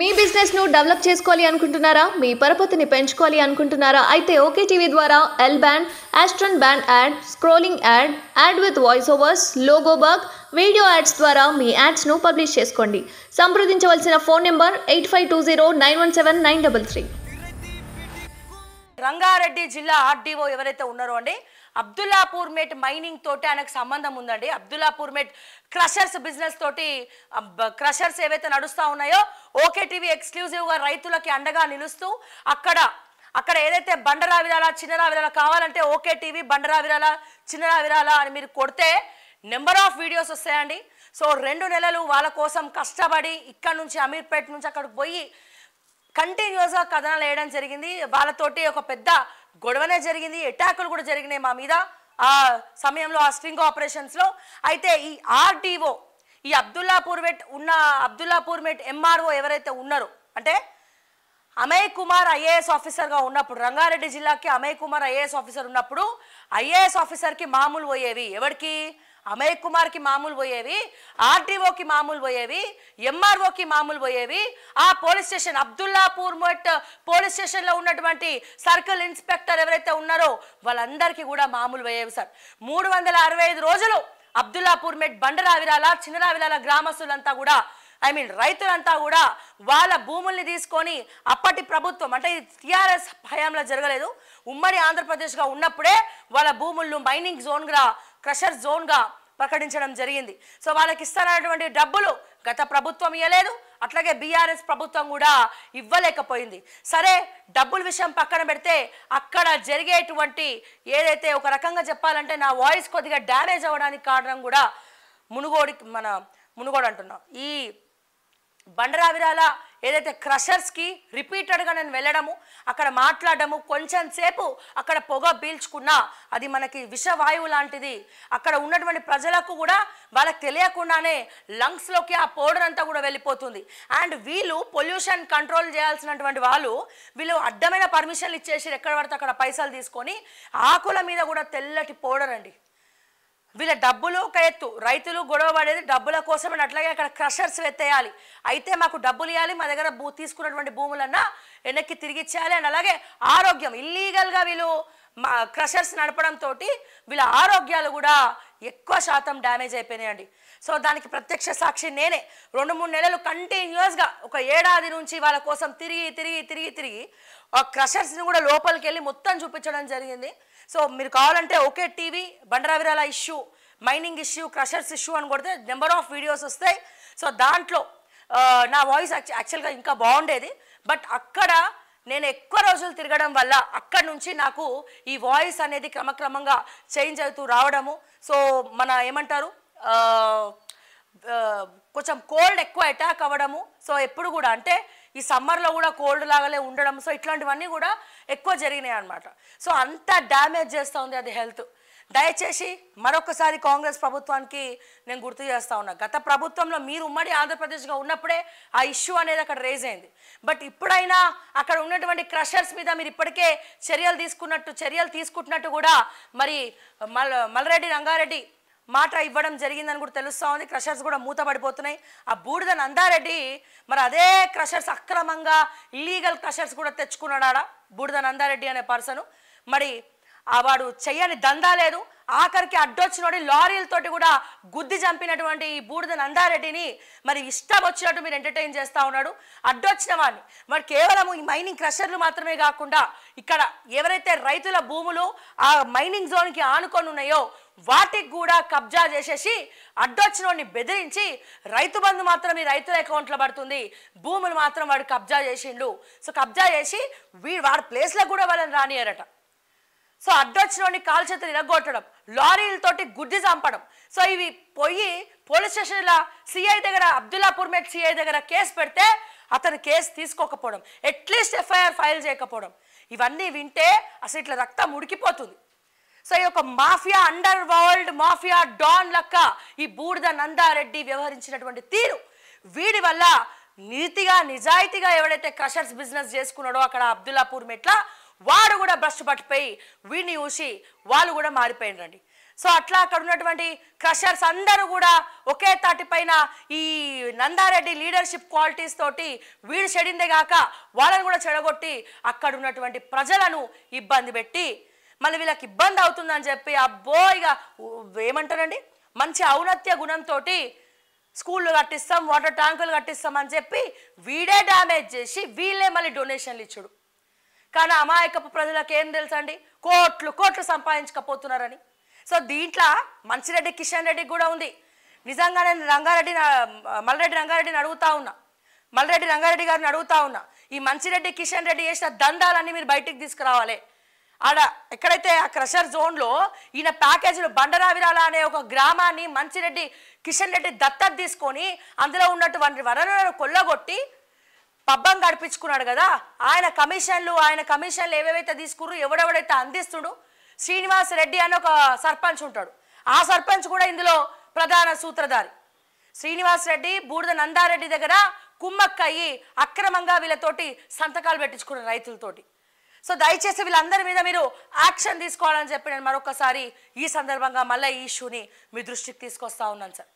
మీ బిజినెస్ను డెవలప్ చేసుకోవాలి అనుకుంటున్నారా మీ పరపతిని పెంచుకోవాలి అనుకుంటున్నారా అయితే ఓకే టీవీ ద్వారా L band Aston band ad scrolling ad ad with voice overs logo video ads ద్వారా మీ యాడ్స్ను పబ్లిష్ చేసుకోండి సంప్రదించవలసిన phone number eight five two zero nine one seven nine double three Rangareddy జిల్లా ఆర్డీఓ ఎవరైతే ఉన్నారో అండి అబ్దుల్లాపూర్ మేట్ మైనింగ్ తోటి ఆయనకు సంబంధం ఉందండి అబ్దుల్లాపూర్ మేట్ క్రషర్స్ బిజినెస్ తోటి క్రషర్స్ ఏవైతే నడుస్తూ ఉన్నాయో ఓకే టీవీ ఎక్స్క్లూజివ్గా రైతులకి అండగా నిలుస్తూ అక్కడ అక్కడ ఏదైతే బండరా విరాల చిన్నరా విరాల కావాలంటే ఓకే టీవీ బండరా విరాల చిన్నరా విరాల అని మీరు కొడితే నెంబర్ ఆఫ్ వీడియోస్ వస్తాయండి సో రెండు నెలలు వాళ్ళ కోసం కష్టపడి ఇక్కడ నుంచి అమీర్పేట నుంచి అక్కడికి పోయి కంటిన్యూస్గా కథనాలు వేయడం జరిగింది వాళ్ళతోటి ఒక పెద్ద గొడవనే జరిగింది ఎటాకులు కూడా జరిగినాయి మా మీద ఆ సమయంలో ఆ స్ట్రింగ్ ఆపరేషన్స్లో అయితే ఈ ఆర్డీఓ ఈ అబ్దుల్లాపూర్ మెట్ ఉన్న అబ్దుల్లాపూర్ మెట్ ఎంఆర్ఓ ఎవరైతే ఉన్నారో అంటే అమయ్ కుమార్ ఐఏఎస్ ఆఫీసర్గా ఉన్నప్పుడు రంగారెడ్డి జిల్లాకి అమయ్ కుమార్ ఐఏఎస్ ఆఫీసర్ ఉన్నప్పుడు ఐఏఎస్ ఆఫీసర్కి మామూలు పోయేవి ఎవరికి అమయ్ కుమార్కి మామూలు పోయేవి ఆర్డీఓకి మామూలు పోయేవి ఎంఆర్ఓకి మామూలు పోయేవి ఆ పోలీస్ స్టేషన్ అబ్దుల్లాపూర్ మట్ పోలీస్ స్టేషన్లో ఉన్నటువంటి సర్కిల్ ఇన్స్పెక్టర్ ఎవరైతే ఉన్నారో వాళ్ళందరికీ కూడా మామూలు పోయేవి సార్ మూడు వందల అరవై ఐదు రోజులు అబ్దుల్లాపూర్ మెట్ బండరావిరాల చిన్నరావిరాల గ్రామస్తులంతా కూడా ఐ మీన్ రైతులంతా కూడా వాళ్ళ భూముల్ని తీసుకొని అప్పటి ప్రభుత్వం అంటే ఇది టీఆర్ఎస్ హయాంలో జరగలేదు ఉమ్మడి ఆంధ్రప్రదేశ్గా ఉన్నప్పుడే వాళ్ళ భూముళ్ళు మైనింగ్ జోన్గా క్రషర్ జోన్గా ప్రకటించడం జరిగింది సో వాళ్ళకి ఇస్తానటువంటి డబ్బులు గత ప్రభుత్వం ఇవ్వలేదు అట్లాగే బీఆర్ఎస్ ప్రభుత్వం కూడా ఇవ్వలేకపోయింది సరే డబ్బుల విషయం పక్కన పెడితే అక్కడ జరిగేటువంటి ఏదైతే ఒక రకంగా చెప్పాలంటే నా వాయిస్ కొద్దిగా డ్యామేజ్ అవ్వడానికి కారణం కూడా మునుగోడి మన మునుగోడు అంటున్నాం ఈ బండరావిరాల ఏదైతే క్రషర్స్కి రిపీటెడ్గా నేను వెళ్ళడము అక్కడ మాట్లాడము కొంచెం సేపు అక్కడ పొగ పీల్చుకున్నా అది మనకి విషవాయువు లాంటిది అక్కడ ఉన్నటువంటి ప్రజలకు కూడా వాళ్ళకి తెలియకుండానే లంగ్స్లోకి ఆ పౌడర్ అంతా కూడా వెళ్ళిపోతుంది అండ్ వీళ్ళు పొల్యూషన్ కంట్రోల్ చేయాల్సినటువంటి వాళ్ళు వీళ్ళు అడ్డమైన పర్మిషన్లు ఇచ్చేసి ఎక్కడ పడితే అక్కడ పైసలు తీసుకొని ఆకుల మీద కూడా తెల్లటి పౌడర్ అండి వీళ్ళ డబ్బులు ఒక ఎత్తు రైతులు గొడవ పడేది డబ్బుల కోసం అని అట్లాగే అక్కడ క్రషర్స్ వెత్తేయాలి అయితే మాకు డబ్బులు ఇవ్వాలి మా దగ్గర భూ తీసుకున్నటువంటి భూములన్నా వెనక్కి తిరిగిచ్చేయాలి అండ్ అలాగే ఆరోగ్యం ఇల్లీగల్గా వీళ్ళు మా క్రషర్స్ నడపడంతో వీళ్ళ ఆరోగ్యాలు కూడా ఎక్కువ శాతం డ్యామేజ్ అయిపోయినాయండి సో దానికి ప్రత్యక్ష సాక్షి నేనే రెండు మూడు నెలలు కంటిన్యూస్గా ఒక ఏడాది నుంచి వాళ్ళ కోసం తిరిగి తిరిగి తిరిగి తిరిగి ఆ క్రషర్స్ని కూడా లోపలికి వెళ్ళి మొత్తం చూపించడం జరిగింది సో మీరు కావాలంటే OK TV Bandaravirala issue mining issue crushers issue అని కొడితే నెంబర్ ఆఫ్ వీడియోస్ వస్తాయి సో దాంట్లో నా వాయిస్ యాక్చువల్గా ఇంకా బాగుండేది బట్ అక్కడ నేను ఎక్కువ రోజులు తిరగడం వల్ల అక్కడ నుంచి నాకు ఈ వాయిస్ అనేది క్రమక్రమంగా చేంజ్ అవుతూ రావడము సో మన ఏమంటారు కొంచెం కోల్డ్ ఎక్కువ అటాక్ అవ్వడము సో ఎప్పుడు కూడా అంటే ఈ సమ్మర్లో కూడా కోల్డ్ లాగలే ఉండడం సో ఇట్లాంటివన్నీ కూడా ఎక్కువ జరిగినాయి అనమాట సో అంత డ్యామేజ్ చేస్తూ ఉంది అది హెల్త్ దయచేసి మరొకసారి కాంగ్రెస్ ప్రభుత్వానికి నేను గుర్తు చేస్తా ఉన్నా గత ప్రభుత్వంలో మీరు ఉమ్మడి ఆంధ్రప్రదేశ్గా ఉన్నప్పుడే ఆ ఇష్యూ అనేది అక్కడ రేజ్ అయింది బట్ ఇప్పుడైనా అక్కడ ఉన్నటువంటి క్రషర్స్ మీద మీరు ఇప్పటికే చర్యలు తీసుకున్నట్టు చర్యలు తీసుకుంటున్నట్టు కూడా మరి మల్ మల్రెడ్డి రంగారెడ్డి మాట ఇవ్వడం జరిగిందని కూడా తెలుస్తూ ఉంది క్రషర్స్ కూడా మూత పడిపోతున్నాయి ఆ బూడిద నందారెడ్డి మరి అదే క్రషర్స్ అక్రమంగా ఇల్లీగల్ క్రషర్స్ కూడా తెచ్చుకున్నాడా బూడిద నందారెడ్డి అనే పర్సను మరి ఆ వాడు చెయ్యని దందా లేదు ఆఖరికి అడ్డొచ్చినోడి లారీలతోటి కూడా గుద్ది చంపినటువంటి ఈ బూడిద నందారెడ్డిని మరి ఇష్టం వచ్చినట్టు మీరు ఎంటర్టైన్ చేస్తూ ఉన్నాడు అడ్డొచ్చిన వాడిని మరి కేవలం ఈ మైనింగ్ క్రషర్లు మాత్రమే కాకుండా ఇక్కడ ఎవరైతే రైతుల భూములు ఆ మైనింగ్ జోన్కి ఆనుకొని ఉన్నాయో వాటికి కూడా కబ్జా చేసేసి అడ్డొచ్చినోడిని బెదిరించి రైతు బంధు మాత్రం ఈ రైతుల అకౌంట్లో పడుతుంది భూములు మాత్రం వాడు కబ్జా చేసిండు సో కబ్జా చేసి వీ వాడి ప్లేస్లో కూడా వాళ్ళని రానియారట సో అడ్డొచ్చినోడిని కాల్చేతులు ఇరగొట్టడం లారీలతోటి గుడ్డి చంపడం సో ఇవి పోయి పోలీస్ స్టేషన్లో సిఐ దగ్గర అబ్దుల్లాపూర్ మేట్ సిఐ దగ్గర కేసు పెడితే అతను కేసు తీసుకోకపోవడం అట్లీస్ట్ ఎఫ్ఐఆర్ ఫైల్ చేయకపోవడం ఇవన్నీ వింటే అసలు ఇట్లా రక్తం ఉడికిపోతుంది సో ఈ యొక్క mafia underworld mafia don లక్క ఈ బూడిద నందారెడ్డి వ్యవహరించినటువంటి తీరు వీడి వల్ల నీతిగా నిజాయితీగా ఎవడైతే క్రషర్స్ బిజినెస్ చేసుకున్నాడో అక్కడ అబ్దుల్లాపూర్ మెట్లా వాడు కూడా బ్రష్ పట్టిపోయి వీడిని చూసి వాళ్ళు కూడా మారిపోయినరండి సో అట్లా అక్కడ ఉన్నటువంటి క్రషర్స్ అందరూ కూడా ఒకే తాటి పైన ఈ నందారెడ్డి లీడర్షిప్ క్వాలిటీస్ తోటి వీడు చెడిందే కాక వాళ్ళని కూడా చెడగొట్టి అక్కడ ఉన్నటువంటి ప్రజలను ఇబ్బంది పెట్టి మళ్ళీ వీళ్ళకి ఇబ్బంది అవుతుందని చెప్పి అబ్బో ఇక ఏమంటారండి మంచి ఔన్నత్య గుణంతో స్కూళ్ళు కట్టిస్తాం వాటర్ ట్యాంకులు కట్టిస్తాం అని చెప్పి వీడే డ్యామేజ్ చేసి వీళ్ళే మళ్ళీ డొనేషన్లు ఇచ్చుడు కానీ అమాయకపు ప్రజలకు ఏం తెలుసండి కోట్లు కోట్లు సంపాదించకపోతున్నారని సో దీంట్లో మంచిరెడ్డి కిషన్ రెడ్డి కూడా ఉంది నిజంగా నేను రంగారెడ్డి మల్లరెడ్డి రంగారెడ్డిని అడుగుతా ఉన్నా మల్లరెడ్డి రంగారెడ్డి గారిని అడుగుతా ఉన్నా ఈ మంచిరెడ్డి కిషన్ రెడ్డి చేసిన దందాలన్నీ మీరు బయటికి తీసుకురావాలి ఆడ ఎక్కడైతే ఆ క్రషర్ జోన్లో ఈయన ప్యాకేజీలు బండరావిరాల అనే ఒక గ్రామాన్ని మంచిరెడ్డి కిషన్ రెడ్డి దత్తత తీసుకొని అందులో ఉన్నటువంటి వనరులను కొల్లగొట్టి పబ్బం గడిపించుకున్నాడు కదా ఆయన కమిషన్లు ఆయన కమిషన్లు ఏవేవైతే తీసుకున్నారు ఎవడెవడైతే అందిస్తుడు శ్రీనివాస్ రెడ్డి అని ఒక సర్పంచ్ ఉంటాడు ఆ సర్పంచ్ కూడా ఇందులో ప్రధాన సూత్రధారి శ్రీనివాస్ రెడ్డి బూడిద నందారెడ్డి దగ్గర అయ్యి అక్రమంగా వీళ్ళతోటి సంతకాలు పెట్టించుకున్న రైతులతోటి సో దయచేసి వీళ్ళందరి మీద మీరు యాక్షన్ తీసుకోవాలని చెప్పి నేను మరొకసారి ఈ సందర్భంగా మళ్ళీ ఈ ఇష్యూని మీ దృష్టికి తీసుకొస్తా ఉన్నాను సార్